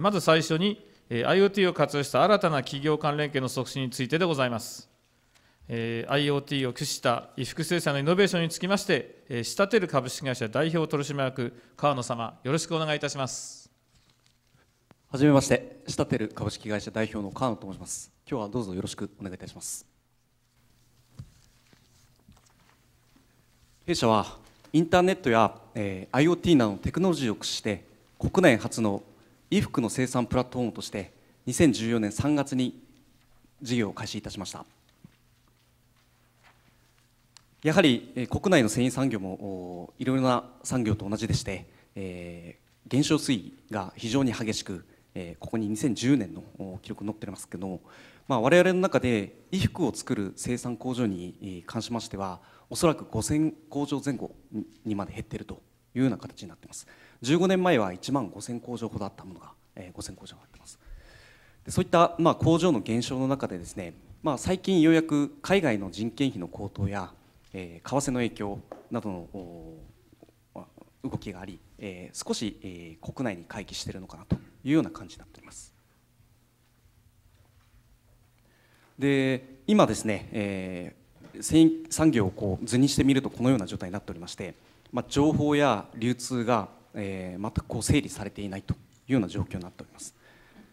まず最初に IoT を活用した新たな企業関連系の促進についてでございます。IoT を駆使した衣服生産のイノベーションにつきまして、仕立てる株式会社代表取締役、川野様、よろしくお願いいたします。はじめまして、仕立てる株式会社代表の川野と申します。今日はどうぞよろしくお願いいたします。弊社はインターネットや、え IoT などのテクノロジーを駆使して、国内初の衣服の生産プラットフォームとして2014年3月に事業を開始いたしましたやはり国内の繊維産業もいろいろな産業と同じでして、えー、減少推移が非常に激しく、えー、ここに2010年の記録載ってますけども、まあ、我々の中で衣服を作る生産工場に関しましてはおそらく5000工場前後にまで減っているというような形になっています。15年前は1万5000工場ほどあったものが、えー、5000工場あてますでそういった、まあ、工場の減少の中でですね、まあ、最近ようやく海外の人件費の高騰や、えー、為替の影響などの動きがあり、えー、少し、えー、国内に回帰しているのかなというような感じになっておりますで今ですね、えー、産業をこう図にしてみるとこのような状態になっておりまして、まあ、情報や流通がえー、全くこう整理されていないというような状況になっております、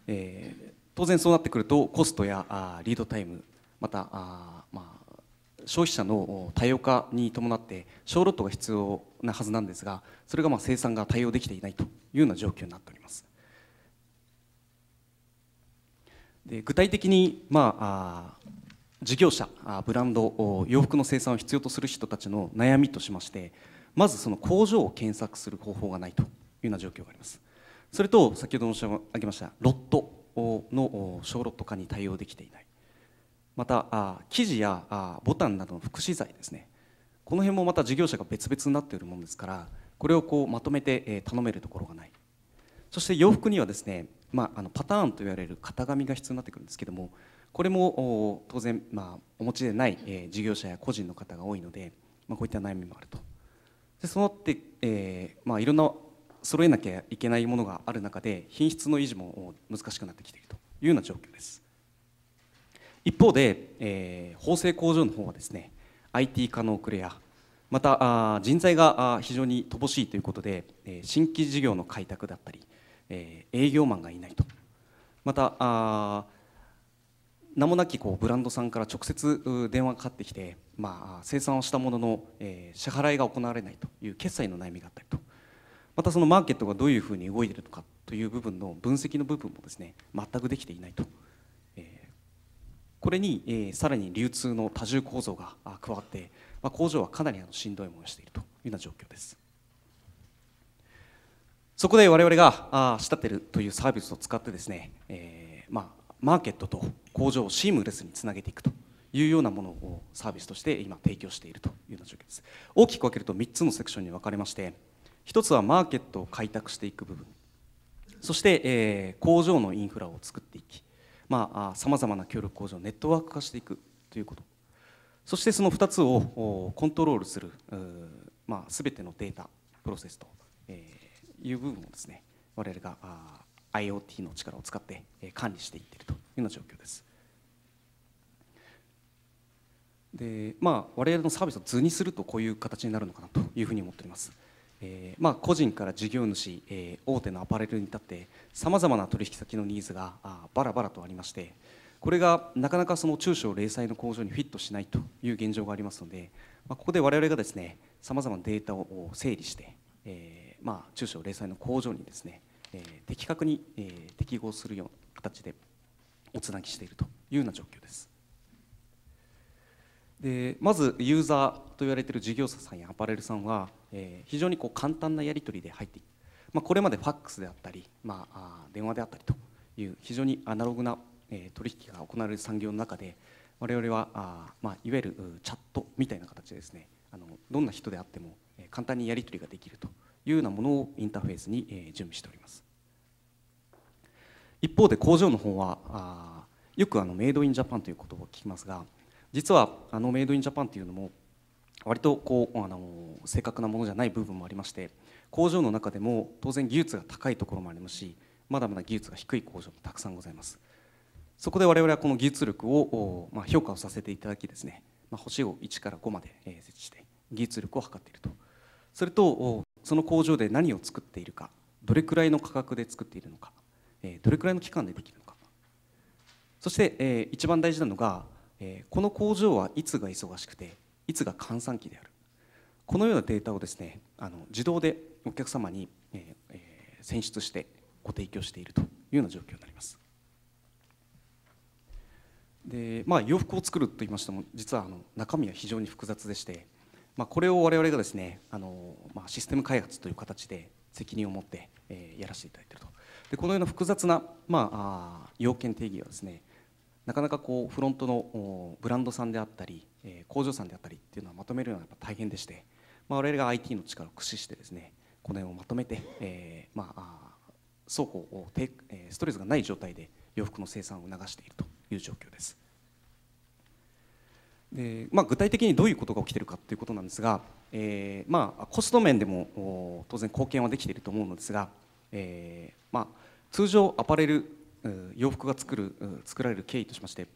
えー、当然そうなってくるとコストやあリードタイムまたあ、まあ、消費者の多様化に伴って小ロットが必要なはずなんですがそれがまあ生産が対応できていないというような状況になっておりますで具体的に、まあ、あ事業者ブランド洋服の生産を必要とする人たちの悩みとしましてまずその工場を検索する方法がないというような状況がありますそれと先ほど申し上げましたロットの小ロット化に対応できていないまた生地やボタンなどの副資材ですねこの辺もまた事業者が別々になっているものですからこれをこうまとめて頼めるところがないそして洋服にはですね、まあ、あのパターンといわれる型紙が必要になってくるんですけどもこれも当然、まあ、お持ちでない事業者や個人の方が多いので、まあ、こういった悩みもあると。でそうなって、えーまあ、いろんな揃えなきゃいけないものがある中で品質の維持も難しくなってきているというような状況です一方で、えー、縫製工場の方はですね IT 化の遅れやまたあ人材が非常に乏しいということで、えー、新規事業の開拓だったり、えー、営業マンがいないとまたあ名もなきこうブランドさんから直接電話がかかってきてまあ、生産をしたものの、えー、支払いが行われないという決済の悩みがあったりとまたそのマーケットがどういうふうに動いているのかという部分の分析の部分もですね全くできていないと、えー、これに、えー、さらに流通の多重構造が加わって、まあ、工場はかなりあのしんどい思いをしているというような状況ですそこで我々があ仕立てるというサービスを使ってですね、えーまあ、マーケットと工場をシームレスにつなげていくというようなものをサービスとして今提供しているというような状況です大きく分けると3つのセクションに分かれまして1つはマーケットを開拓していく部分そして、え工場のインフラを作っていきさまざ、まな協力工場をネットワーク化していくということそしてその2つをコントロールする、まあ、全てのデータプロセスと、えいう部分をですね我々が IoT の力を使って管理していっているというような状況です。でまあ、我々のサービスを図にするとこういう形になるのかなというふうに思っております、えー、まあ、個人から事業主、えー、大手のアパレルに立ってさまざまな取引先のニーズがあバラバラとありましてこれがなかなかその中小零細の工場にフィットしないという現状がありますので、まあ、ここで我々がですねさまざまなデータを整理して、えー、まあ、中小零細の工場にですね、え的確に、え適合するような形でおつなぎしているというような状況です。でまずユーザーと言われている事業者さんやアパレルさんは、えー、非常にこう簡単なやり取りで入ってまあ、これまでファックスであったり、まあ、電話であったりという非常にアナログな、えー、取引が行われる産業の中で我々はあ、まあ、いわゆるチャットみたいな形でですねあのどんな人であっても簡単にやり取りができるというようなものをインターフェースに、えー、準備しております一方で工場の方はあよくあのメイドインジャパンという言葉を聞きますが実はあのメイドインジャパンっていうのも割とこうあの正確なものじゃない部分もありまして工場の中でも当然技術が高いところもありますしまだまだ技術が低い工場もたくさんございますそこで我々はこの技術力を、まあ、評価をさせていただきですね、まあ、星を1から5まで設置して技術力を測っているとそれとその工場で何を作っているかどれくらいの価格で作っているのかどれくらいの期間でできるのかそして一番大事なのがえー、この工場はいつが忙しくていつが閑散期であるこのようなデータをですねあの自動でお客様に、えー、選出してご提供しているというような状況になります。でまあ、洋服を作ると言いましても実はあの中身は非常に複雑でして、まあ、これを我々がですねあの、まあ、システム開発という形で責任を持って、えー、やらせていただいているとでこのような複雑な、まあ、要件定義はですねなかなかこうフロントのブランドさんであったり、え工場さんであったりっていうのはまとめるのはやっぱ大変でして、まあ、我々が IT の力を駆使してですねこの辺をまとめて、えまあ、倉庫を低ストレスがない状態で洋服の生産を促しているという状況です。でまあ、具体的にどういうことが起きているかということなんですが、えー、まあ、コスト面でも当然貢献はできていると思うのですが、えー、まあ、通常アパレル洋服が作る作られる経緯としまして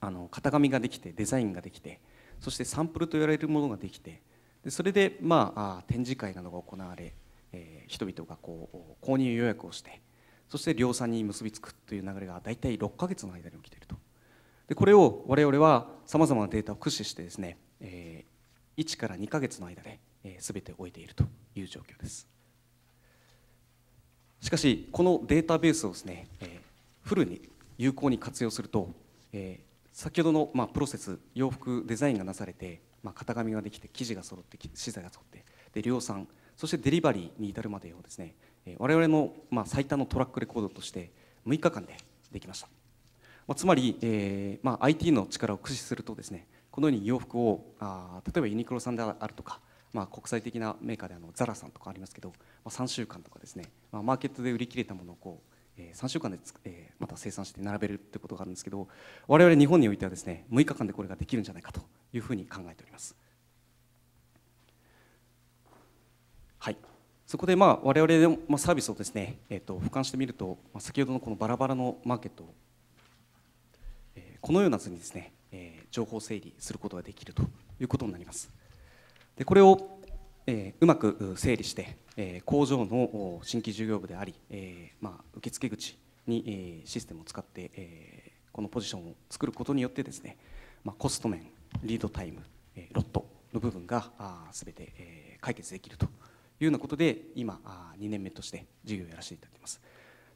あの型紙ができてデザインができてそしてサンプルと言われるものができてでそれで、まあ、展示会などが行われ、えー、人々がこう購入予約をしてそして量産に結びつくという流れが大体6か月の間に起きているとでこれを我々はさまざまなデータを駆使してですね、えー、1から2か月の間で、えー、全て終えているという状況です。しかしこのデータベースをですね、えフルに有効に活用すると、え先ほどの、まプロセス洋服デザインがなされて、ま型紙ができて生地が揃って資材が揃ってで量産そしてデリバリーに至るまでをですね我々の、ま最短のトラックレコードとして6日間でできました、まつまり、えま IT の力を駆使するとですねこのように洋服をあ例えばユニクロさんであるとか、まあ、国際的なメーカーであのザラさんとかありますけど、ま3週間とかですねまあ、マーケットで売り切れたものをこう、えー、3週間でつ、えー、また生産して並べるってことがあるんですけど我々日本においてはですね6日間でこれができるんじゃないかというふうに考えております。はいそこでまあ我々のサービスをですね、えー、と俯瞰してみると、まあ、先ほどのこのバラバラのマーケットを、えー、このような図にですね、えー、情報整理することができるということになります。でこれをえー、うまく整理して、えー、工場の新規事業部であり、えーまあ、受付口に、えー、システムを使って、えー、このポジションを作ることによってですね、まあ、コスト面リードタイム、えー、ロットの部分があ全て、えー、解決できるというようなことで今あ2年目として事業をやらせていただいてます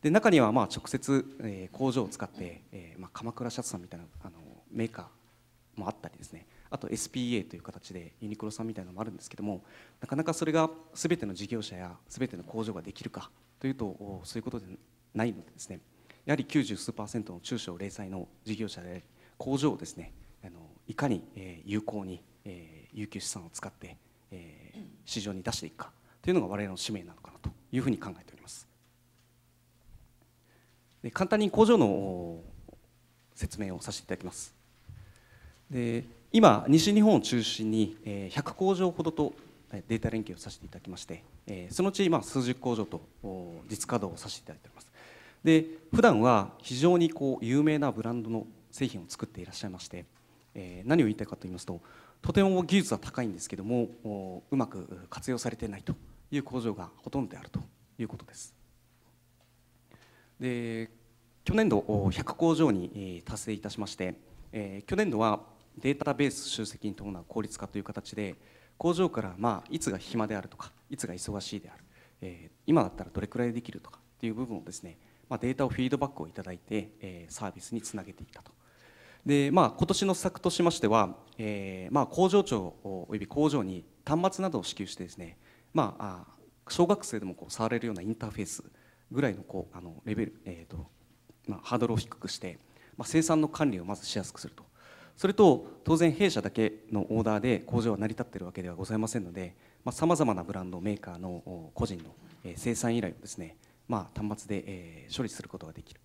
で中にはまあ直接、えー、工場を使って、えーまあ、鎌倉シャツさんみたいなあのメーカーもあったりですねあと SPA という形でユニクロさんみたいなのもあるんですけどもなかなかそれが全ての事業者や全ての工場ができるかというとそういうことでないのでですねやはり90数パーセントの中小零細の事業者で工場をですねあのいかに有効に有給資産を使って市場に出していくかというのが我々の使命なのかなというふうに考えておりますで簡単に工場の説明をさせていただきますで今西日本を中心に100工場ほどとデータ連携をさせていただきましてそのうち今数十工場と実稼働をさせていただいておりますで普段は非常にこう有名なブランドの製品を作っていらっしゃいまして何を言いたいかと言いますととても技術は高いんですけどもうまく活用されていないという工場がほとんどであるということですで去年度100工場に達成いたしまして去年度はデータベース集積に伴う効率化という形で工場からまあいつが暇であるとかいつが忙しいである、えー、今だったらどれくらいできるとかっていう部分をですね、まあ、データをフィードバックをいただいて、えー、サービスにつなげていったと。でまあ、今年の施策としましては、えーまあ、工場長および工場に端末などを支給してですね、まあ、あ小学生でもこう触れるようなインターフェースぐらいのこうあのレベル、えーとまあ、ハードルを低くして、まあ、生産の管理をまずしやすくするとそれと当然弊社だけのオーダーで工場は成り立っているわけではございませんのでさまざ、まなブランドメーカーの個人の生産依頼をですね、まあ、端末で、え処理することができる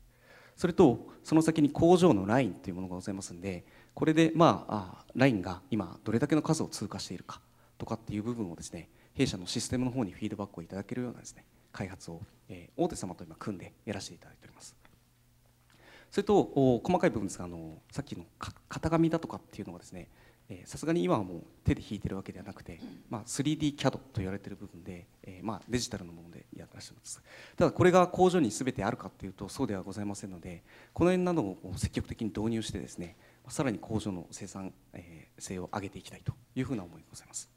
それとその先に工場のラインというものがございますのでこれで、まあ、ラインが今どれだけの数を通過しているかとかっていう部分をですね弊社のシステムの方にフィードバックをいただけるようなですね開発を、え大手様と今組んでやらせていただいております。それと細かい部分ですがあのさっきの型紙だとかっていうのはですねさすがに今はもう手で引いてるわけではなくて、まあ、3DCAD と言われてる部分で、えー、まあデジタルのものでやってらっしゃいますただこれが工場に全てあるかっていうとそうではございませんのでこの辺などを積極的に導入してですねさらに工場の生産性を上げていきたいというふうな思いでございます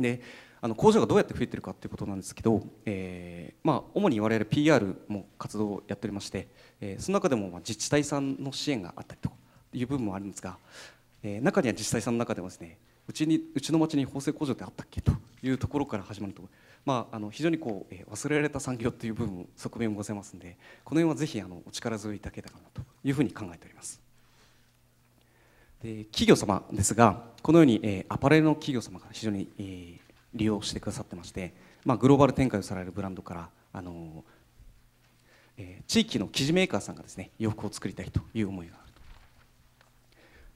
であの工場がどうやって増えてるかっていうことなんですけど、えー、まあ、主に我々 PR も活動をやっておりまして、えー、その中でもま自治体さんの支援があったりという部分もあるんですが、えー、中には自治体さんの中でもですねうちにうちの町に縫製工場ってあったっけというところから始まると、まあ、あの非常にこう、え忘れられた産業という部分側面もございますのでこの辺はぜひあのお力添えいただけたかなというふうに考えております。で企業様ですがこのように、えアパレルの企業様ら非常に、え利用してくださってまして、まあ、グローバル展開をされるブランドからあの、えー、地域の生地メーカーさんがですね洋服を作りたいという思いがあると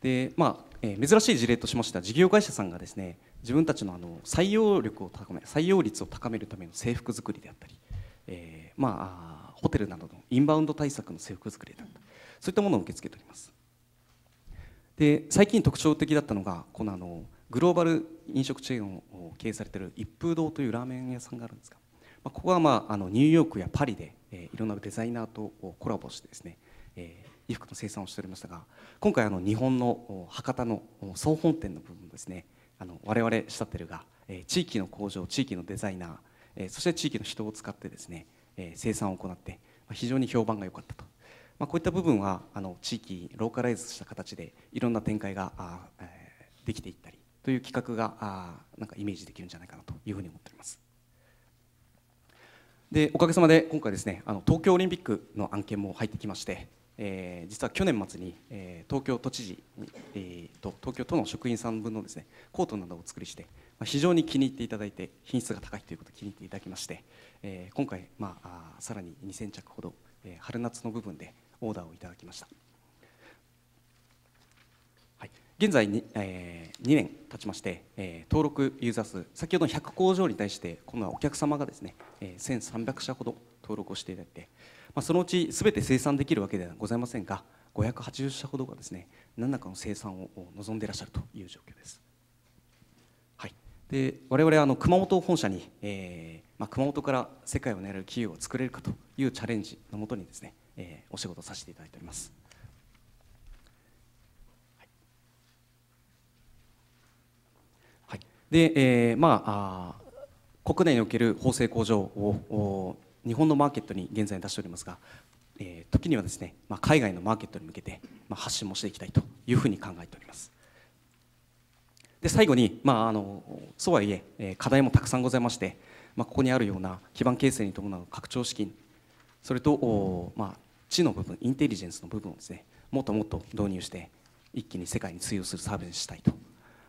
で、まあえー、珍しい事例としましては事業会社さんがですね自分たちのあの採用力を高め採用率を高めるための制服作りであったり、えー、まあ、ホテルなどのインバウンド対策の制服作りだったりそういったものを受け付けておりますで最近特徴的だったのがこのあのグローバル飲食チェーンを経営されている一風堂というラーメン屋さんがあるんですが、まあ、ここは、まあ、あのニューヨークやパリで、えー、いろんなデザイナーとコラボしてですね、えー、衣服の生産をしておりましたが今回あの日本の博多の総本店の部分ですねあの我々仕立てるが、えー、地域の工場地域のデザイナー、えー、そして地域の人を使ってですね、えー、生産を行って、まあ、非常に評判が良かったとまあ、こういった部分はあの地域ローカライズした形でいろんな展開ができていったりという企画があなんかイメージできるんじゃないかなというふうに思っております。でおかげさまで今回ですねあの東京オリンピックの案件も入ってきまして、えー、実は去年末に、えー、東京都知事に、えー、と東京都の職員さん分のですねコートなどをお作りして、ま非常に気に入っていただいて品質が高いということを気に入っていただきまして、えー、今回、まあ、あさらに2000着ほど、えー、春夏の部分でオーダーをいただきました。現在に、えー、2年経ちまして、えー、登録ユーザー数先ほどの100工場に対して今度はお客様がですね、えー、1300社ほど登録をしていただいて、まあ、そのうち全て生産できるわけではございませんが580社ほどがですね何らかの生産を望んでいらっしゃるという状況です。はい、で我々はあの熊本本社に、えーまあ、熊本から世界を狙う企業を作れるかというチャレンジのもとにですね、えー、お仕事させていただいております。で、えー、まあ国内における縫製工場を日本のマーケットに現在出しておりますが、えー、時にはですね、まあ、海外のマーケットに向けて、まあ、発信もしていきたいというふうに考えております。で最後に、まあ、あのそうはいええー、課題もたくさんございまして、まあ、ここにあるような基盤形成に伴う拡張資金それとお、まあ、知の部分インテリジェンスの部分をですねもっともっと導入して一気に世界に通用するサービスにしたいと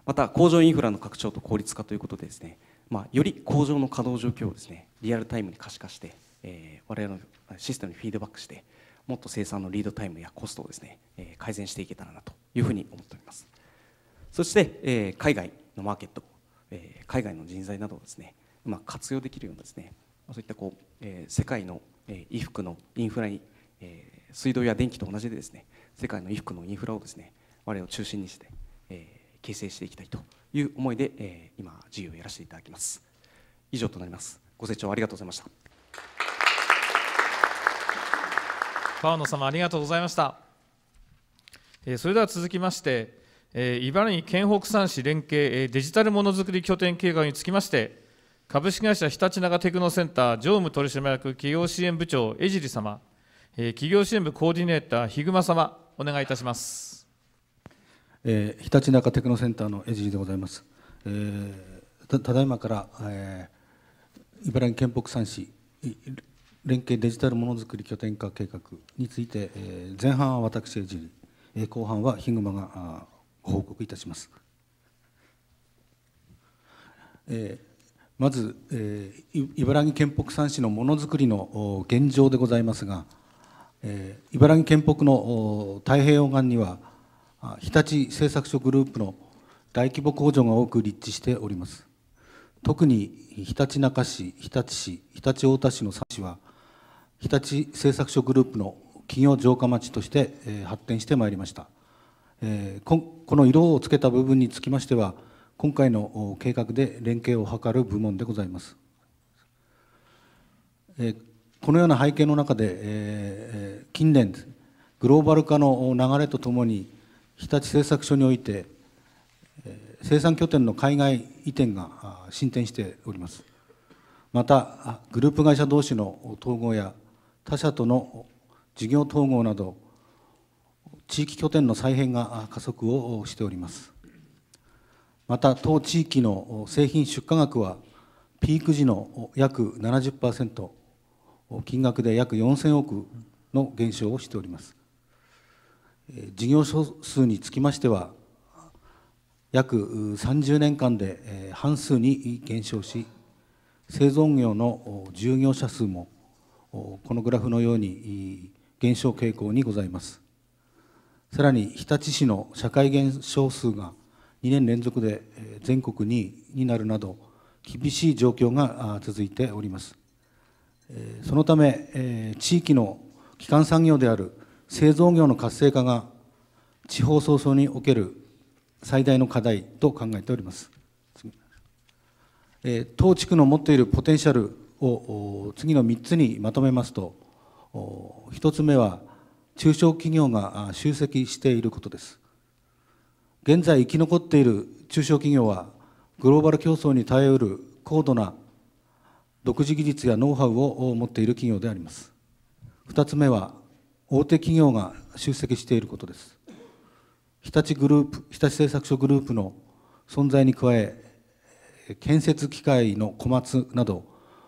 また工場インフラの拡張と効率化ということでですね、まあ、より工場の稼働状況をですねリアルタイムに可視化して、えー、我々のシステムにフィードバックしてもっと生産のリードタイムやコストをですね、えー、改善していけたらなというふうに思っておりますそして、えー、海外のマーケット、えー、海外の人材などをですねま活用できるようなですねそういったこう、えー、世界の、えー、衣服のインフラに、えー、水道や電気と同じでですね世界の衣服のインフラをですね我々を中心にして、えー形成していきたいという思いで、えー、今授業をやらせていただきます以上となりますご清聴ありがとうございました川野様ありがとうございました、えー、それでは続きましてえ茨城県北産市連携えデジタルものづくり拠点計画につきまして株式会社ひたちなかテクノセンター常務取締役企業支援部長江尻様え企業支援部コーディネーターヒグマ様お願いいたしますえー、ひたちなかテクノセンターの江尻でございます、えー、たただいまから、えー、茨城県北産市連携デジタルものづくり拠点化計画について、えー、前半は私江尻、えー、後半はヒグマがご報告いたします、えー、まず、えー、茨城県北産市のものづくりの現状でございますが、えー、茨城県北の太平洋岸には日立製作所グループの大規模工場が多く立地しております特に日立中市、日立市、日立太田市の3市は日立製作所グループの企業城下町として、えー、発展してまいりました、えー、この色をつけた部分につきましては今回の計画で連携を図る部門でございます、えー、このような背景の中で、えー、近年グローバル化の流れとともに日立製作所において生産拠点の海外移転が進展しておりますまたグループ会社同士の統合や他社との事業統合など地域拠点の再編が加速をしておりますまた当地域の製品出荷額はピーク時の約70%金額で約4000億の減少をしております事業所数につきましては約30年間で半数に減少し製造業の従業者数もこのグラフのように減少傾向にございますさらに日立市の社会減少数が2年連続で全国2位になるなど厳しい状況が続いておりますそのため地域の基幹産業である製造業の活性化が地方創生における最大の課題と考えております。え当地区の持っているポテンシャルを次の3つにまとめますと1つ目は中小企業が集積していることです現在生き残っている中小企業はグローバル競争に耐えうる高度な独自技術やノウハウを持っている企業であります2つ目は大手企業が出席していることです日立グループ日立製作所グループの存在に加え建設機械の小松など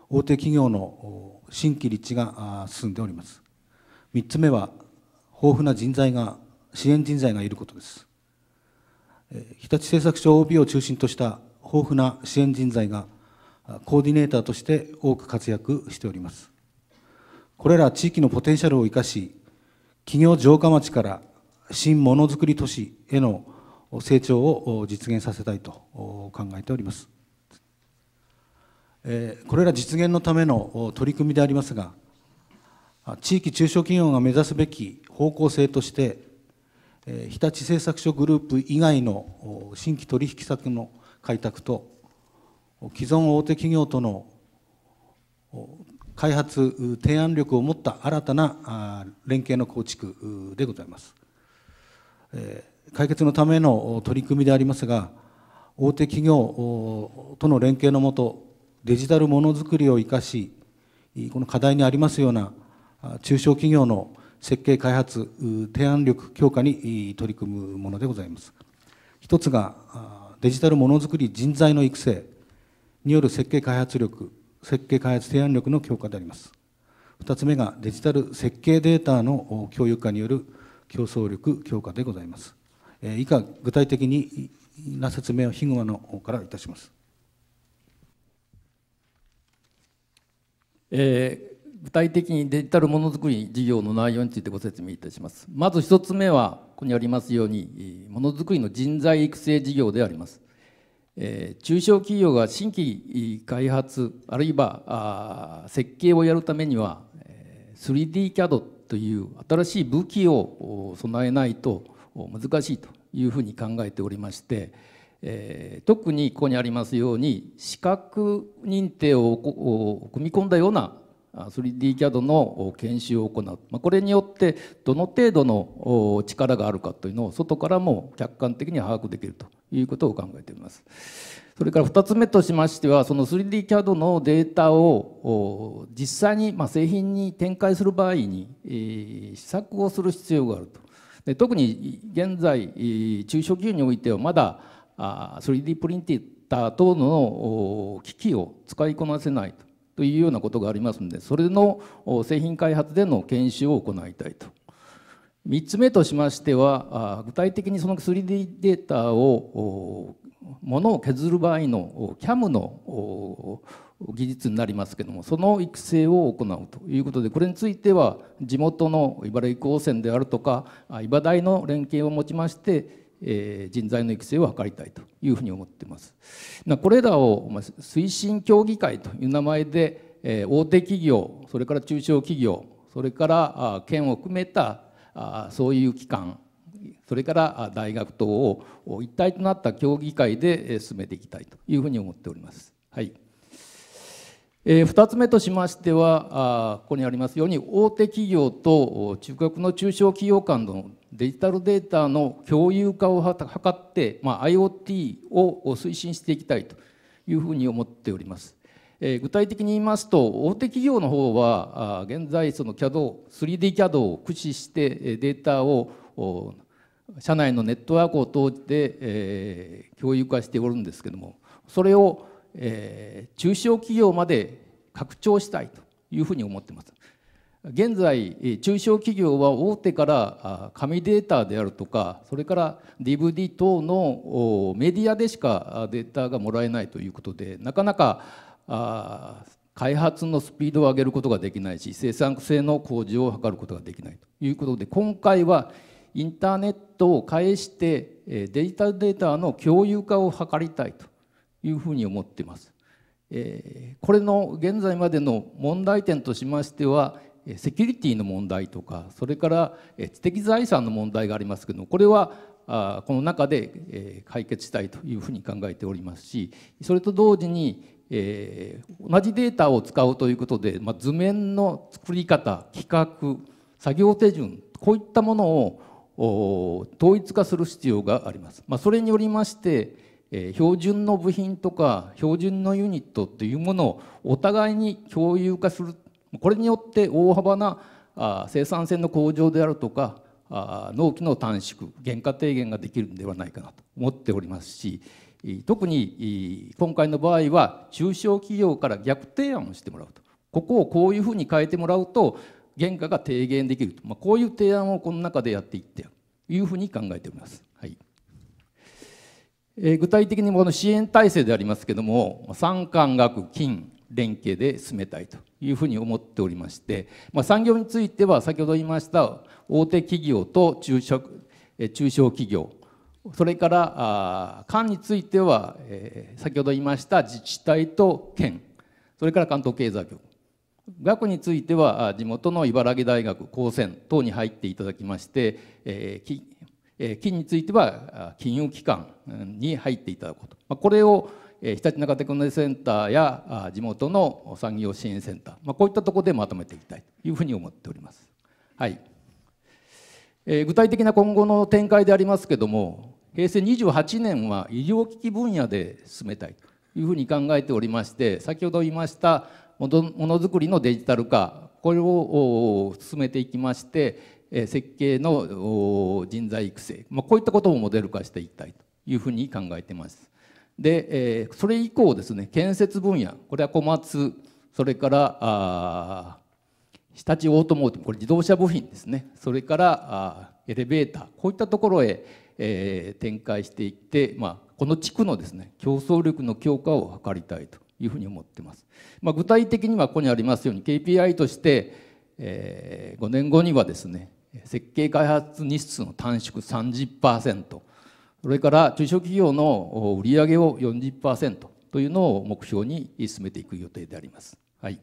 大手企業の新規立地が進んでおります3つ目は豊富な人材が支援人材がいることです日立製作所 OB を中心とした豊富な支援人材がコーディネーターとして多く活躍しておりますこれら地域のポテンシャルを生かし企業城下町から新ものづくり都市への成長を実現させたいと考えておりますこれら実現のための取り組みでありますが地域中小企業が目指すべき方向性として日立製作所グループ以外の新規取引先の開拓と既存大手企業との開発提案力を持った新たな連携の構築でございます解決のための取り組みでありますが大手企業との連携のもとデジタルものづくりを生かしこの課題にありますような中小企業の設計開発提案力強化に取り組むものでございます一つがデジタルものづくり人材の育成による設計開発力設計開発提案力の強化であります2つ目がデジタル設計データの共有化による競争力強化でございます以下具体的にな説明をヒグマの方からいたします、えー、具体的にデジタルものづくり事業の内容についてご説明いたしますまず1つ目はここにありますようにものづくりの人材育成事業でありますえ中小企業が新規開発あるいは設計をやるためには 3DCAD という新しい武器を備えないと難しいというふうに考えておりまして、え特にここにありますように資格認定を組み込んだような 3DCAD の研修を行う、まこれによってどの程度の力があるかというのを外からも客観的に把握できるということを考えています。それから2つ目としましては、その 3DCAD のデータを実際に、ま製品に展開する場合に、試作をする必要があると。で特に現在、中小企業においてはまだ 3D プリンター等の機器を使いこなせないというようなことがありますので、それの製品開発での研修を行いたいと3つ目としましては具体的にその 3D データをものを削る場合の CAM の技術になりますけどもその育成を行うということでこれについては地元の茨城高専であるとか茨大の連携をもちましてえ人材の育成を図りたいというふうに思ってます。これらを推進協議会という名前で大手企業それから中小企業それから県を含めたあそういう機関それから大学等を一体となった協議会で進めていきたいというふうに思っております。はいえ2つ目としましてはここにありますように大手企業と中国の中小企業間のデジタルデータの共有化を図って、まあ、IoT を推進していきたいというふうに思っております。え具体的に言いますと大手企業の方は現在その CAD 3DCAD を駆使してデータを社内のネットワークを通じて、え教育化しておるんですけどもそれを、え中小企業まで拡張したいというふうに思っています。現在中小企業は大手から紙データであるとかそれから DVD 等のメディアでしかデータがもらえないということでなかなかあ開発のスピードを上げることができないし生産性の向上を図ることができないということで今回はインターネットを介してデジタルデータの共有化を図りたいというふうに思っています。これの現在までの問題点としましてはセキュリティの問題とかそれから知的財産の問題がありますけどこれはこの中で解決したいというふうに考えておりますしそれと同時にえー、同じデータを使うということで、まあ、図面の作り方規格作業手順こういったものを統一化する必要があります。まあ、それによりまして、えー、標準の部品とか標準のユニットというものをお互いに共有化するこれによって大幅なあ生産性の向上であるとかあ納期の短縮原価低減ができるんではないかなと思っておりますし特に今回の場合は中小企業から逆提案をしてもらうとここをこういうふうに変えてもらうと原価が低減できると、まあ、こういう提案をこの中でやっていってというふうに考えております。はいえ具体的にこの支援体制でありますけれども産官学金連携で進めたいというふうに思っておりまして、まあ、産業については先ほど言いました大手企業と中小中小企業それから官については、え先ほど言いました自治体と県それから関東経済局学については地元の茨城大学高専等に入っていただきまして、ええ金については金融機関に入っていただくこと、まあ、これをひたちなかテクノロジーセンターや地元の産業支援センター、まあ、こういったところでまとめていきたいというふうに思っております。はいえー、具体的な今後の展開でありますけども平成28年は医療機器分野で進めたいというふうに考えておりまして先ほど言いましたものづくりのデジタル化これを進めていきまして設計の人材育成、まあ、こういったことをモデル化していきたいというふうに考えています。でそれ以降ですね建設分野これは小松それから日立オートモーティブこれ自動車部品ですねそれからエレベーターこういったところへ、えー、展開していって、まあ、この地区のですね競争力の強化を図りたいというふうに思ってます、まあ、具体的にはここにありますように KPI として、えー、5年後にはですね設計開発日数の短縮30%それから中小企業の売上を40%というのを目標に進めていく予定であります。はい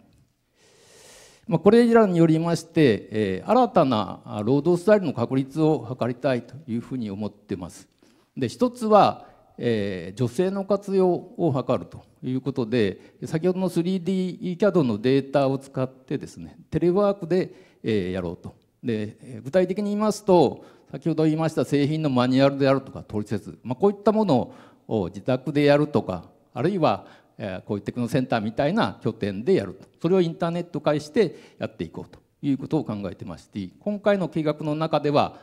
まあ、これらによりまして、えー、新たな労働スタイルの確立を図りたいというふうに思ってます。で一つは、えー、女性の活用を図るということで先ほどの 3DCAD のデータを使ってですねテレワークで、えー、やろうとで具体的に言いますと先ほど言いました製品のマニュアルであるとか取説、まあ、こういったものを自宅でやるとかあるいはえこういうテクノセンターみたいな拠点でやるとそれをインターネット化してやっていこうということを考えてまして今回の計画の中では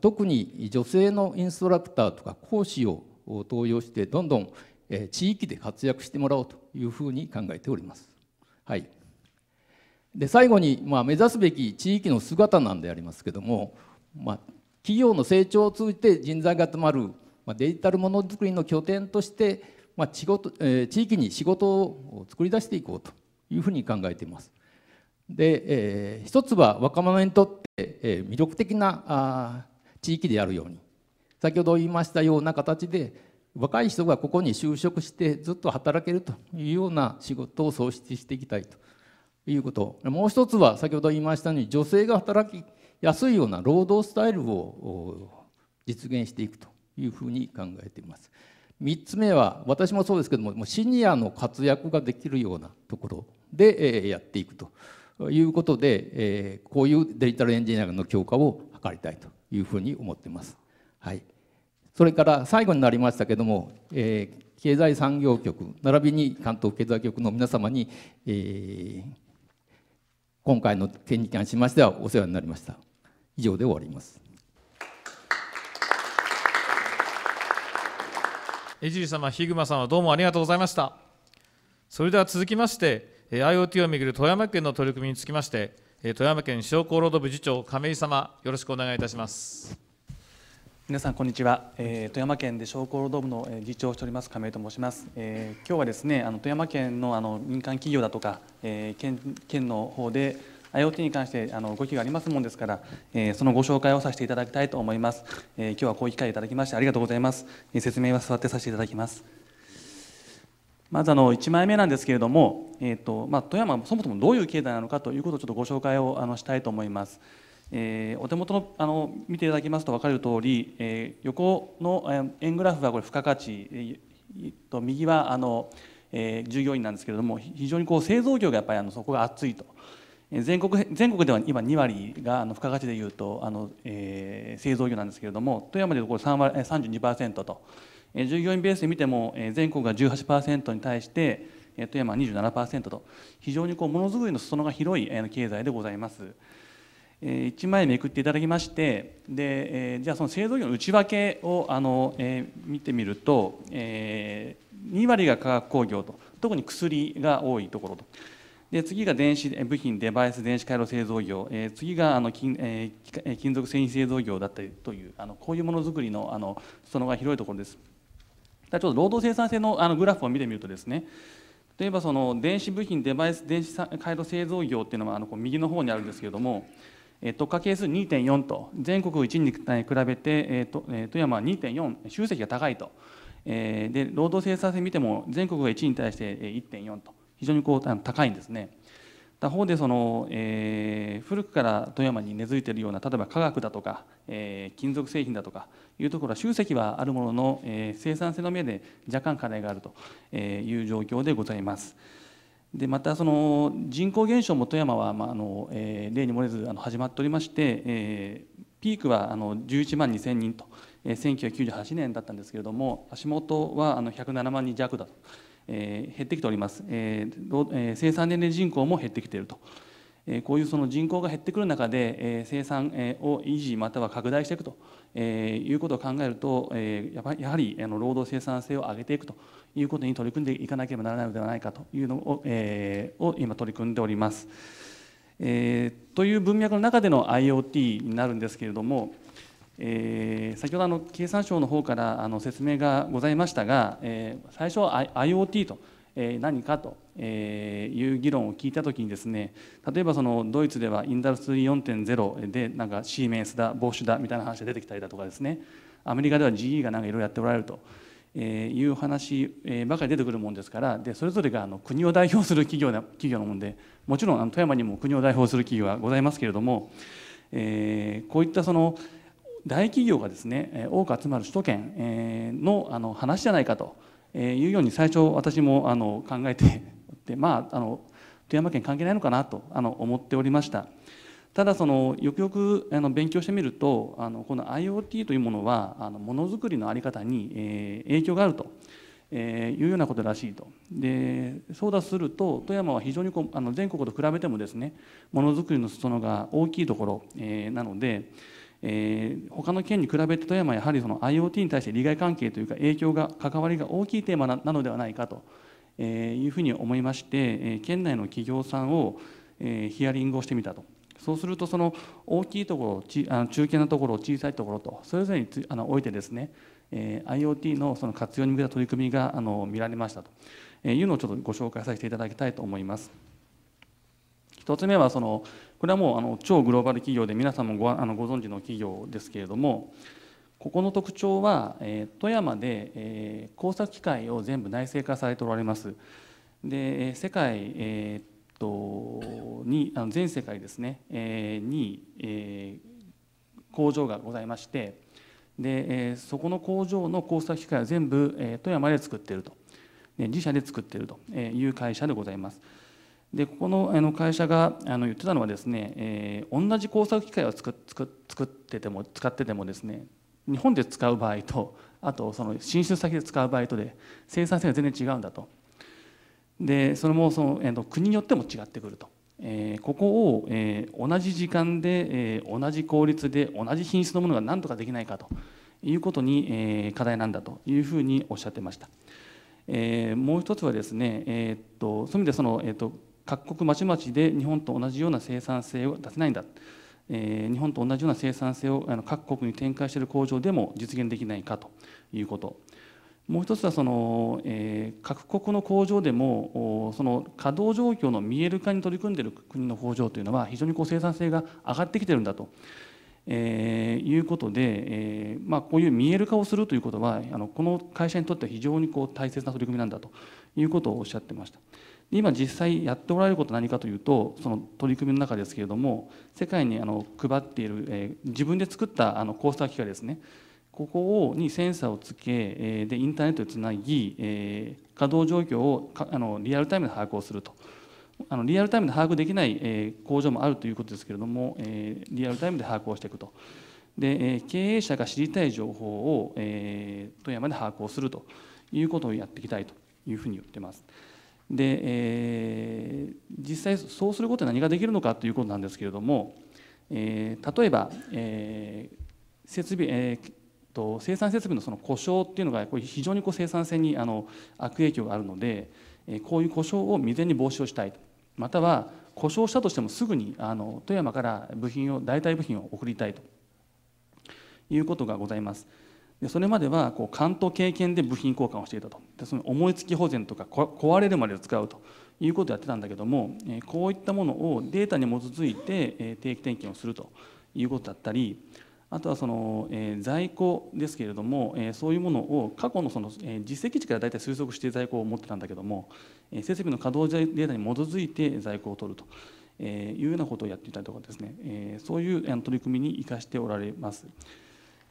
特に女性のインストラクターとか講師を登用してどんどん地域で活躍してもらおうというふうに考えております。はい、で最後に、まあ、目指すべき地域の姿なんでありますけども、まあ、企業の成長を通じて人材が集まる、まあ、デジタルものづくりの拠点としてまあ、地事え地域に仕事を作り出していこうというふうに考えています。で、えー、一つは若者にとって、え魅力的なあ地域であるように先ほど言いましたような形で若い人がここに就職してずっと働けるというような仕事を創出していきたいということもう一つは先ほど言いましたように女性が働きやすいような労働スタイルを実現していくというふうに考えています。3つ目は私もそうですけどもシニアの活躍ができるようなところでやっていくということでこういうデジタルエンジニアの強化を図りたいというふうに思っています。はい、それから最後になりましたけども、え経済産業局並びに関東経済局の皆様に、え今回の件に関しましてはお世話になりました。以上で終わります。江尻様、ヒグマ様、どうもありがとうございました。それでは続きまして、IoT をめぐる富山県の取り組みにつきまして、富山県商工労働部次長、亀井様、よろしくお願いいたします。皆さんこんにちは、えー、富山県で商工労働部のえ次長をしております亀井と申します、えー、今日はですねあの富山県のあの民間企業だとか、えー、県県の方で IoT に関してあの動きがありますもんですから、えー、そのご紹介をさせていただきたいと思います、えー、今日はこういう機会いただきましてありがとうございます、えー、説明は座ってさせていただきますまずあの1枚目なんですけれども、えーとまあ、富山がそもそもどういう経済なのかということをちょっとご紹介をあのしたいと思います、えー、お手元のあの見ていただきますと分かる通り、えー、横の円グラフはこれ付加価値、えー、と右はあの、えー、従業員なんですけれども非常にこう製造業がやっぱりあのそこが厚いと全国全国では今2割が付加価値でいうとあの、えー、製造業なんですけれども富山でいうとこれ3割32%と、えー、従業員ベースで見ても、えー、全国が18%に対して、えー、富山は27%と非常にこうものづくりの裾野が広い、えー、経済でございます。えー、1枚めくっていただきましてで、えー、じゃあその製造業の内訳をあの、えー、見てみると、えー、2割が化学工業と特に薬が多いところと。で次が電子部品、デバイス、電子回路製造業、えー、次があの金,、えー、金属繊維製造業だったりというあのこういうものづくりのあのそのが広いところです。ちょっと労働生産性のあのグラフを見てみるとですね例えばその電子部品、デバイス、電子回路製造業っていうのはあのこう右の方にあるんですけれども、えー、特化係数2.4と全国1に比べて、えーとえー、富山は2.4集積が高いと、えー、で労働生産性見ても全国が1に対して1.4と。非常にこう高いんですね。他方でその、えー、古くから富山に根付いているような例えば化学だとか、えー、金属製品だとかいうところは集積はあるものの、えー、生産性の面で若干課題があるという状況でございます。でまたその人口減少も富山は、まああのえー、例に漏れずあの始まっておりまして、えー、ピークはあの11万2000人と、えー、1998年だったんですけれども足元はあの107万人弱だと。えー、減ってきております、えーえー、生産年齢人口も減ってきていると、えー、こういうその人口が減ってくる中で、えー、生産を維持または拡大していくと、えー、いうことを考えると、えー、やはりあの労働生産性を上げていくということに取り組んでいかなければならないのではないかというのを,、えー、を今取り組んでおります。えー、という文脈の中での IoT になるんですけれども、えー、先ほどあの経産省の方からあの説明がございましたが、えー、最初は IoT と、えー、何かと、えー、いう議論を聞いたときにですね例えばそのドイツではインダストリー4.0でなんかシーメンスだボッシュだみたいな話が出てきたりだとかですねアメリカでは GE がなんかいろいろやっておられると。えー、いう話、えばかり出てくるもんですからでそれぞれがあの国を代表する企業企業のものでもちろんあの富山にも国を代表する企業はございますけれども、えー、こういったその、大企業がですね多く集まる首都圏のあの話じゃないかというように最初私もあの考えててまああの富山県関係ないのかなとあの思っておりましたただそのよくよくあの勉強してみるとあのこの IoT というものはあのものづくりの在り方に、え影響があると。えー、いうようなことらしいとでそうだすると富山は非常にこうあの全国と比べてもですねものづくりの裾野が大きいところ、えー、なので、えー、他の県に比べて富山はやはりその IoT に対して利害関係というか影響が関わりが大きいテーマなのではないかというふうに思いまして、えー、県内の企業さんを、えー、ヒアリングをしてみたとそうするとその大きいところちあの中堅なところ小さいところとそれぞれにつあのおいてですね、えー、IoT のその活用に向けた取り組みがあの見られましたというのをちょっとご紹介させていただきたいと思います。1つ目はそのこれはもうあの超グローバル企業で皆さんもごあのご存知の企業ですけれどもここの特徴は、えー、富山で、えー、工作機械を全部内製化されておられます。で世界、えー、っとにあの全世界ですね、えー、に、えー、工場がございましてで、えー、そこの工場の工作機械は全部、えー、富山で作っていると、ね、自社で作っているという会社でございます。でここのあの会社があの言ってたのはですね、えー、同じ工作機械を作ってても使っててもですね日本で使う場合とあとその進出先で使う場合とで生産性が全然違うんだとでそれもその、えー、と国によっても違ってくると、えー、ここを、えー、同じ時間で、えー、同じ効率で同じ品質のものが何とかできないかということに、えー、課題なんだというふうにおっしゃってました、えー、もう一つはですね、えー、っとそういう意味でその、えー、っと各国まちまちで日本と同じような生産性を出せないんだ、えー、日本と同じような生産性をあの各国に展開している工場でも実現できないかということもう一つはその、えー、各国の工場でもその稼働状況の見える化に取り組んでいる国の工場というのは非常にこう生産性が上がってきてるんだと。えー、いうことで、えーまあ、こういう見える化をするということはあのこの会社にとっては非常にこう大切な取り組みなんだということをおっしゃってました。今実際やっておられることは何かというとその取り組みの中ですけれども世界にあの配っている、えー、自分で作ったあのコースター機械ですねここにセンサーをつけ、えー、でインターネットでつなぎ、えー、稼働状況をあのリアルタイムで把握をするとあのリアルタイムで把握できない、えー、工場もあるということですけれども、えー、リアルタイムで把握をしていくと。で、えー、経営者が知りたい情報を、えー、富山で把握をするということをやっていきたいというふうに言ってます。で、えー、実際そうすることで何ができるのかということなんですけれども、えー、例えば、えー、設備、えーと生産設備のその故障っていうのがこれ非常にこう生産性にあの悪影響があるので、えこういう故障を未然に防止をしたいまたは故障したとしてもすぐにあの富山から部品を代替部品を送りたいということがございます。でそれまではこう勘と経験で部品交換をしていたとでその思いつき保全とか壊れるまで使うということをやってたんだけども、えこういったものをデータに基づいて、え定期点検をするということだったりあとはその、え在庫ですけれども、えそういうものを過去のその、え実績値から大体推測して在庫を持ってたんだけども、え設備の稼働データに基づいて在庫を取ると。いうようなことをやっていたりとかですね、そういう取り組みに生かしておられます。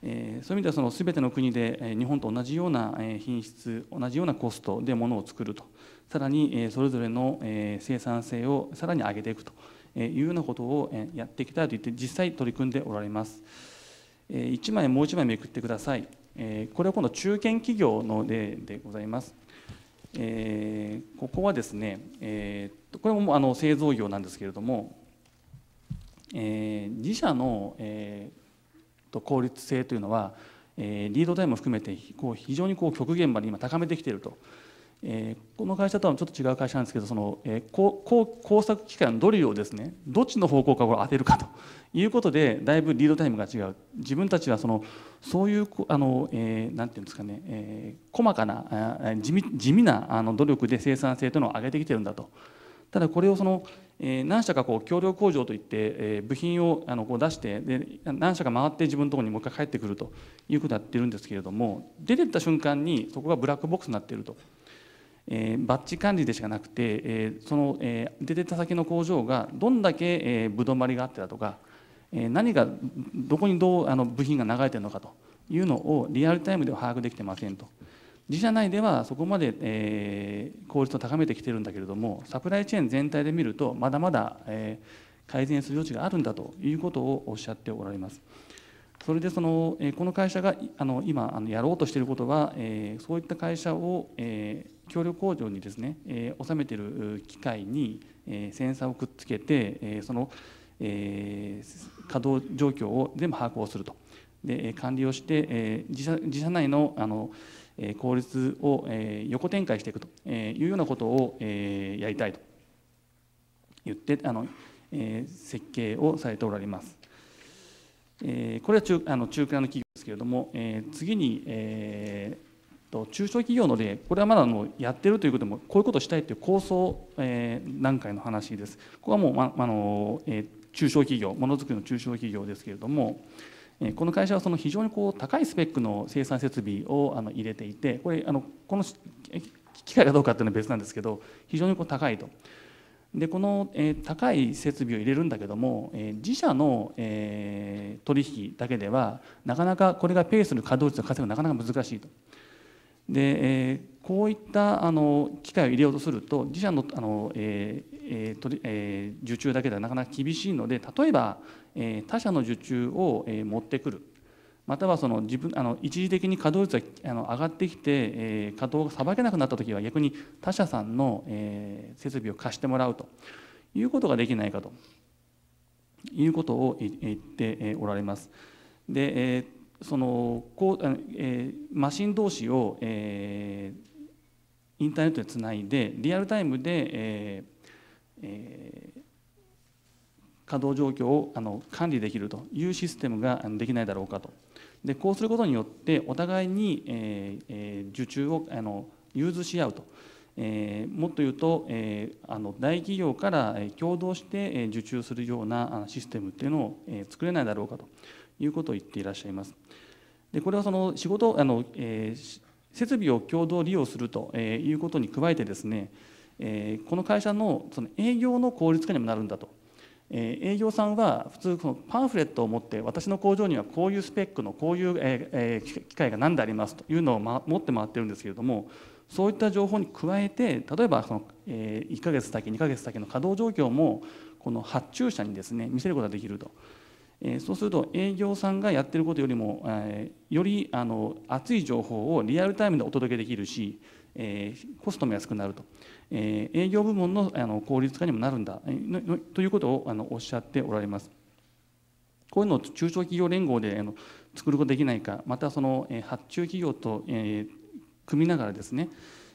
えー、そういう意味ではその全ての国で、えー、日本と同じような、えー、品質同じようなコストでものを作るとさらに、えー、それぞれの、えー、生産性をさらに上げていくというようなことを、えー、やっていきたいと言って実際取り組んでおられます、えー、1枚もう1枚めくってください、えー、これは今度中堅企業の例でございます、えー、ここはですね、えー、これもあの製造業なんですけれども、えー、自社の、えーと効率性というのは、えー、リードタイムを含めてこう非常にこう極限まで今高めてきていると、えー、この会社とはちょっと違う会社なんですけどその、えー、ここ工作機械のドリルをですねどっちの方向から当てるかと いうことでだいぶリードタイムが違う自分たちはそのそういうあの、えー、なんていうんですかね、えー、細かな地味地味なあの努力で生産性というのを上げてきてるんだと。ただこれをそのえ何社かこう協力工場といって、え部品をあのこう出してで何社か回って自分のところにもう一回帰ってくるということをやってるんですけれども出てった瞬間にそこがブラックボックスになっていると、えー、バッジ管理でしかなくて、えー、その、えー、出てった先の工場がどんだけ、えー、ぶどまりがあってだとか、えー、何がどこにどうあの部品が流れてるのかというのをリアルタイムでは把握できてませんと。自社内ではそこまで、えー、効率を高めてきてるんだけれどもサプライチェーン全体で見るとまだまだ、えー、改善する余地があるんだということをおっしゃっておられます。それでその、えー、この会社があの今あのやろうとしていることは、えー、そういった会社を、えー、協力工場にですね、えー、収めている機械に、えー、センサーをくっつけて、えー、その、えー、稼働状況を全部把握をするとで管理をして、えー、自社自社内のあの、効率を横展開していくというようなことをやりたいと言ってあの設計をされておられます。これは中あの中間の企業ですけれども次に、えー、と中小企業の例これはまだのやってるということもこういうことをしたいという構想、え段階の話です。ここはもう、まあのえ中小企業ものづくりの中小企業ですけれども。この会社はその非常にこう高いスペックの生産設備をあの入れていてこれあのこの機械かどうかっていうのは別なんですけど非常にこう高いと。でこの、え高い設備を入れるんだけども、え自社の、え取引だけではなかなかこれがペースの稼働率の稼ぐのはなかなか難しいと。で、えこういったあの機会を入れようとすると自社のあの、ええ受注だけではなかなか厳しいので例えば、え他社の受注を、え持ってくるまたはその自分あの一時的に稼働率があの上がってきて、え稼働がさばけなくなった時は逆に他社さんの、え設備を貸してもらうということができないかということを言っておられます。で、えそのこう、えマシン同士を、えインターネットでつないでリアルタイムで、ええー稼働状況をあの管理できるというシステムができないだろうかと。でこうすることによってお互いに、ええー、受注をあの融通し合うと、えー、もっと言うと、えー、あの大企業から共同して受注するようなシステムっていうのを、え作れないだろうかということを言っていらっしゃいます。でこれはその仕事あの、えー、設備を共同利用するということに加えてですねこの会社のその営業の効率化にもなるんだとえ営業さんは普通のパンフレットを持って私の工場にはこういうスペックのこういう、え機械が何でありますというのを、ま、持って回ってるんですけれどもそういった情報に加えて例えばその、え1ヶ月先2ヶ月先の稼働状況もこの発注者にですね見せることができると。えそうすると営業さんがやってることよりも、えよりあの熱い情報をリアルタイムでお届けできるし、えコストも安くなると。え営業部門のあの効率化にもなるんだということをあのおっしゃっておられます。こういうのを中小企業連合であの作ることができないか、またその発注企業と、え組みながらですね、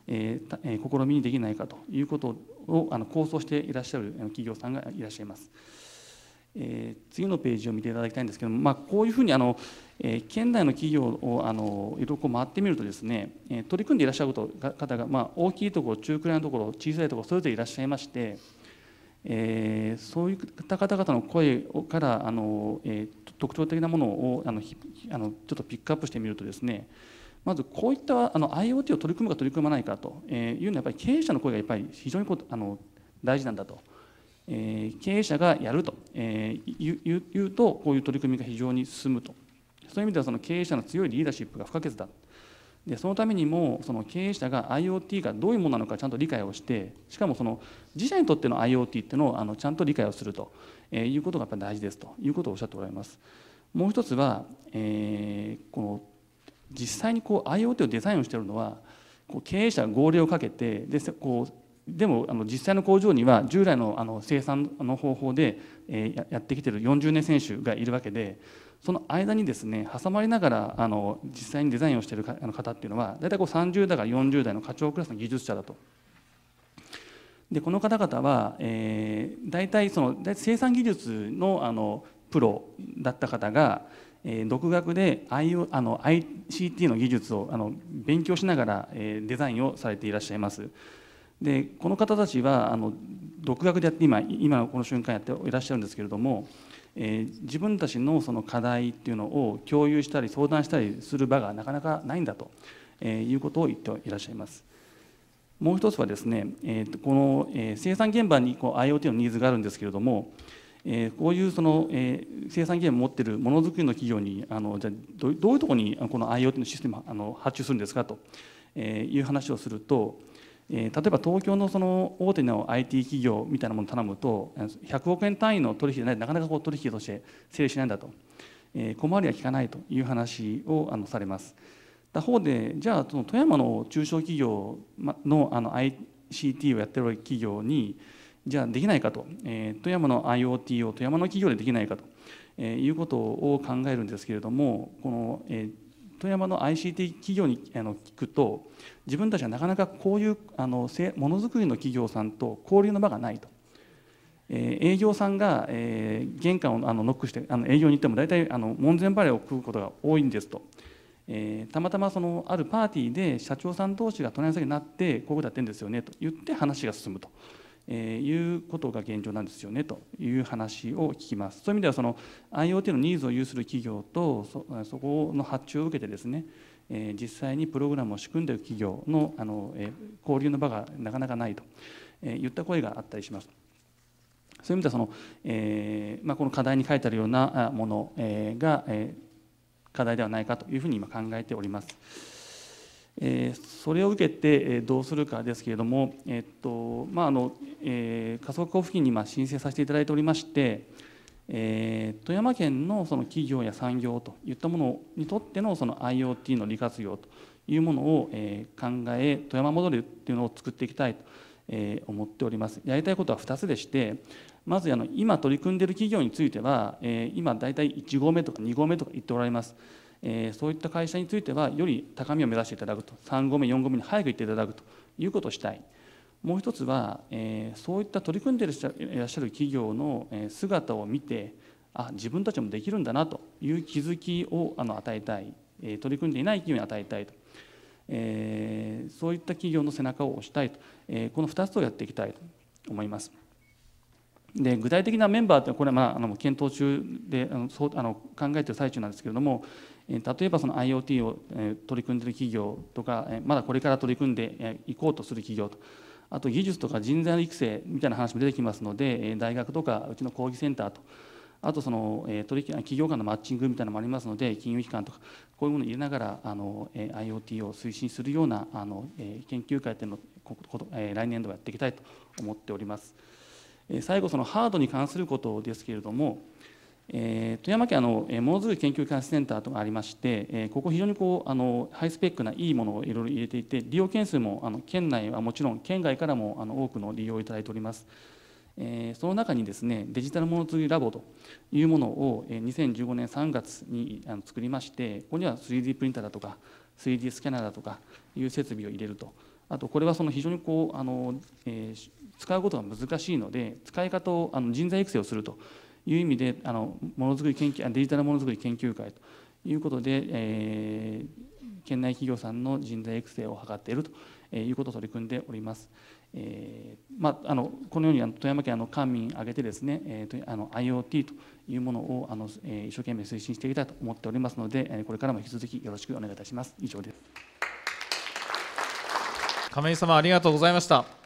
え試みにできないかということをあの構想していらっしゃる企業さんがいらっしゃいます。え次のページを見ていただきたいんですけども、まあ、こういうふうにあの、え県内の企業をあのいろいろ回ってみるとですね、え取り組んでいらっしゃる方が、まあ、大きいところ中くらいのところ小さいところそれぞれいらっしゃいまして、えー、そういった方々の声からあの、えー、特徴的なものをあのあのちょっとピックアップしてみるとですねまずこういったあの IoT を取り組むか取り組まないかというのはやっぱり経営者の声がやっぱり非常にこうあの大事なんだと、えー、経営者がやると、えー、言うとこういう取り組みが非常に進むとそういう意味ではその経営者の強いリーダーシップが不可欠だでそのためにもその経営者が IoT がどういうものなのかちゃんと理解をしてしかもその自社にとっての IoT っていうのをあのちゃんと理解をすると、えいうことがやっぱ大事ですということをおっしゃっておられます。もう一つは、えー、この実際にこう IoT をデザインをしているのはこう経営者が号令をかけてでこうでもあの実際の工場には従来のあの生産の方法で、えやってきてる40年選手がいるわけでその間にですね挟まりながらあの実際にデザインをしている方っていうのは大体こう30代から40代の課長クラスの技術者だと。でこの方々は、えー、大体その生産技術のあのプロだった方が、えー、独学で i あの ICT の技術をあの勉強しながら、えー、デザインをされていらっしゃいます。でこの方たちはあの独学でやって今今のこの瞬間やっていらっしゃるんですけれどもえー、自分たちのその課題っていうのを共有したり相談したりする場がなかなかないんだと、えー、いうことを言っていらっしゃいます。もう一つはですね、えーと、この、えー、生産現場にこう IoT のニーズがあるんですけれども、えー、こういうその、えー、生産現場を持っているものづくりの企業にあのじゃどどういうところにこの IoT のシステムあの発注するんですかと、えー、いう話をすると、えー、例えば東京のその大手の IT 企業みたいなものを頼むと100億円単位の取引でないなかなかこう取引として整理しないんだと、えー、小回りは効かないという話をあのされます。他方でじゃあその富山の中小企業のあの ICT をやってる企業にじゃあできないかと、えー、富山の IoT を富山の企業でできないかと、えー、いうことを考えるんですけれどもこの、えー、富山の ICT 企業にあの聞くと自分たちはなかなかこういうあのものづくりの企業さんと交流の場がないと。えー、営業さんが、えー、玄関をあのノックしてあの営業に行っても大体あの門前払いを食うことが多いんですと、えー、たまたまそのあるパーティーで社長さん同士が隣の席になってこういうことやってるんですよねと言って話が進むと。えー、いうことが現状なんですよねという話を聞きます。そういう意味ではその IoT のニーズを有する企業とそこの発注を受けてですね、えー、実際にプログラムを仕組んでいる企業のあの、えー、交流の場がなかなかないと、えー、言った声があったりします。そういう意味ではその、えーまあ、この課題に書いてあるようなものが、えー、課題ではないかというふうに今考えております。えそれを受けてどうするかですけれども、えっとまあのえー、加速交付金にま申請させていただいておりまして、えー、富山県のその企業や産業といったものにとってのその IoT の利活用というものを、えー、考え富山モデルというのを作っていきたいと、え思っておりますやりたいことは2つでしてまずあの今取り組んでいる企業については、え今大体1合目とか2合目とか言っておられますえー、そういった会社についてはより高みを目指していただくと3合目4合目に早く行っていただくということをしたいもう一つは、えー、そういった取り組んでいらっしゃる企業の姿を見てあ自分たちもできるんだなという気づきをあの与えたい、え取り組んでいない企業に与えたいと、えー、そういった企業の背中を押したいと、えこの2つをやっていきたいと思います。で具体的なメンバーってこれはまああの検討中であのそうあの考えている最中なんですけれども、例えばその IoT を取り組んでいる企業とかまだこれから取り組んでいこうとする企業とあと技術とか人材の育成みたいな話も出てきますので大学とかうちの講義センターとあとその取引企業間のマッチングみたいなのもありますので金融機関とかこういうものを入れながらあの IoT を推進するようなあの研究会というのを来年度はやっていきたいと思っております。最後そのハードに関することですけれどもえー、富山県あのものづくり研究開発センターとかありまして、えー、ここ非常にこうあのハイスペックないいものをいろいろ入れていて利用件数もあの県内はもちろん県外からもあの多くの利用をいただいております、えー、その中にですねデジタルものづくりラボというものを2015年3月にあの作りましてここには 3D プリンターだとか 3D スキャナーだとかいう設備を入れるとあとこれはその非常にこうあの、えー、使うことが難しいので使い方をあの人材育成をするという意味であのものづくり研究デジタルものづくり研究会ということで、えー、県内企業さんの人材育成を図っているということを取り組んでおります。えーまあ、あのこのようにあの富山県の官民挙げてですね、えー、あの IoT というものをあの、えー、一生懸命推進していきたいと思っておりますので、えー、これからも引き続きよろしくお願いいたします。以上です亀井様ありがとうございました。